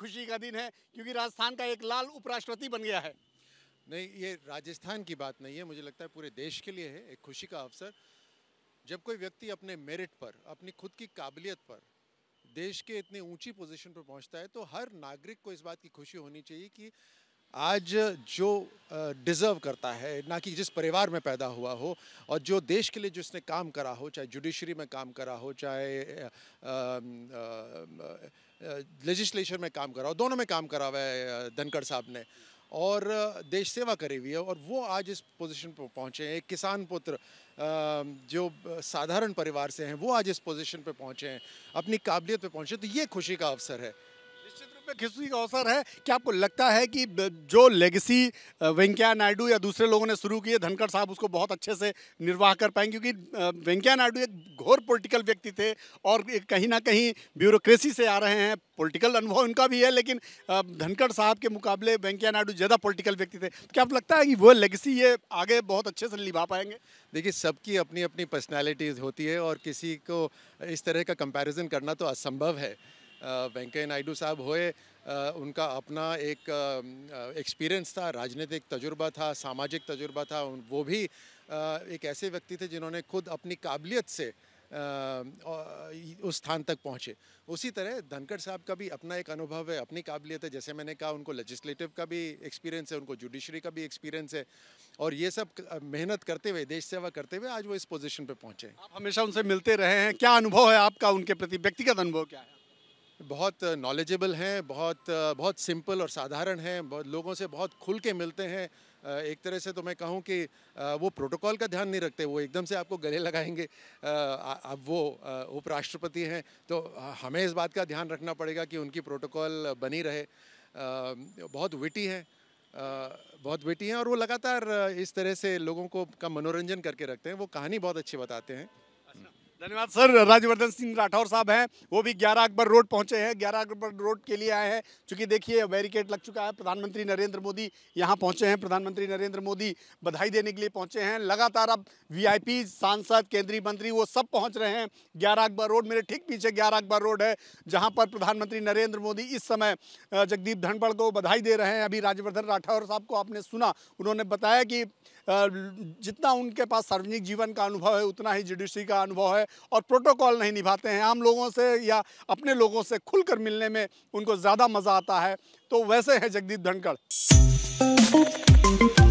नित्य खुशी का दिन है क्योंकि राजस्थान का एक लाल उपराष्ट्रपति बन गया है नहीं ये राजस्थान की बात नहीं है मुझे लगता है पूरे देश के लिए है एक खुशी का अवसर जब कोई व्यक्ति अपने मेरिट पर अपनी खुद की काबिलियत पर देश के इतनी ऊंची पोजीशन पर पहुंचता है तो हर नागरिक को इस बात की खुशी होनी चाहिए कि आज जो डिज़र्व करता है ना कि जिस परिवार में पैदा हुआ हो और जो देश के लिए जिसने काम करा हो चाहे जुडिशरी में काम करा हो चाहे लेजिस्लेशन में काम करा हो दोनों में काम करा हुआ है धनखड़ साहब ने और देश सेवा करी हुई है और वो आज इस पोजीशन पर पहुँचे हैं एक किसान पुत्र जो साधारण परिवार से हैं वो आज इस पोजीशन पर पहुँचे हैं अपनी काबिलियत पर पहुँचे तो ये खुशी का अवसर है आपका खिसूसी का अवसर है क्या आपको लगता है कि जो लेगेसी वेंकैया नायडू या दूसरे लोगों ने शुरू की है धनखड़ साहब उसको बहुत अच्छे से निर्वाह कर पाएंगे क्योंकि वेंकैया नायडू एक घोर पॉलिटिकल व्यक्ति थे और कहीं ना कहीं ब्यूरोक्रेसी से आ रहे हैं पॉलिटिकल अनुभव उनका भी है लेकिन धनखड़ साहब के मुकाबले वेंकैया नायडू ज़्यादा पोलिटिकल व्यक्ति थे तो क्या आपको लगता है कि वो लेगेसी ये आगे बहुत अच्छे से निभा पाएंगे देखिए सबकी अपनी अपनी पर्सनैलिटीज़ होती है और किसी को इस तरह का कंपेरिजन करना तो असंभव है वेंकैया नायडू साहब होए उनका अपना एक एक्सपीरियंस था राजनीतिक तजुर्बा था सामाजिक तजुर्बा था वो भी एक ऐसे व्यक्ति थे जिन्होंने खुद अपनी काबिलियत से उस स्थान तक पहुँचे उसी तरह धनखड़ साहब का भी अपना एक अनुभव है अपनी काबिलियत है जैसे मैंने कहा उनको लेजिस्लेटिव का भी एक्सपीरियंस है उनको जुडिशरी का भी एक्सपीरियंस है और ये सब मेहनत करते हुए देश सेवा करते हुए आज वो इस पोजीशन पे पहुँचे आप हमेशा उनसे मिलते रहे हैं क्या अनुभव है आपका उनके प्रति व्यक्तिगत अनुभव क्या है बहुत नॉलेजेबल हैं बहुत बहुत सिंपल और साधारण हैं बहुत लोगों से बहुत खुल के मिलते हैं एक तरह से तो मैं कहूँ कि वो प्रोटोकॉल का ध्यान नहीं रखते वो एकदम से आपको गले लगाएंगे अब वो उपराष्ट्रपति हैं तो हमें इस बात का ध्यान रखना पड़ेगा कि उनकी प्रोटोकॉल बनी रहे बहुत विटी हैं बहुत विटी हैं और वो लगातार इस तरह से लोगों को का मनोरंजन करके रखते हैं वो कहानी बहुत अच्छी बताते हैं धन्यवाद सर राज्यवर्धन सिंह राठौर साहब हैं वो भी ग्यारह अकबर रोड पहुंचे हैं ग्यारह अकबर रोड के लिए आए हैं चूंकि देखिए बैरिकेड लग चुका है प्रधानमंत्री नरेंद्र मोदी यहाँ पहुंचे हैं प्रधानमंत्री नरेंद्र मोदी बधाई देने के लिए पहुंचे हैं लगातार अब वीआईपी सांसद केंद्रीय मंत्री वो सब पहुँच रहे हैं ग्यारह अकबर रोड मेरे ठीक पीछे ग्यारह अकबर रोड है जहाँ पर प्रधानमंत्री नरेंद्र मोदी इस समय जगदीप धनबड़ को बधाई दे रहे हैं अभी राज्यवर्धन राठौर साहब को आपने सुना उन्होंने बताया कि जितना उनके पास सार्वजनिक जीवन का अनुभव है उतना ही जुडिशरी का अनुभव है और प्रोटोकॉल नहीं निभाते हैं आम लोगों से या अपने लोगों से खुलकर मिलने में उनको ज़्यादा मज़ा आता है तो वैसे है जगदीप धनखड़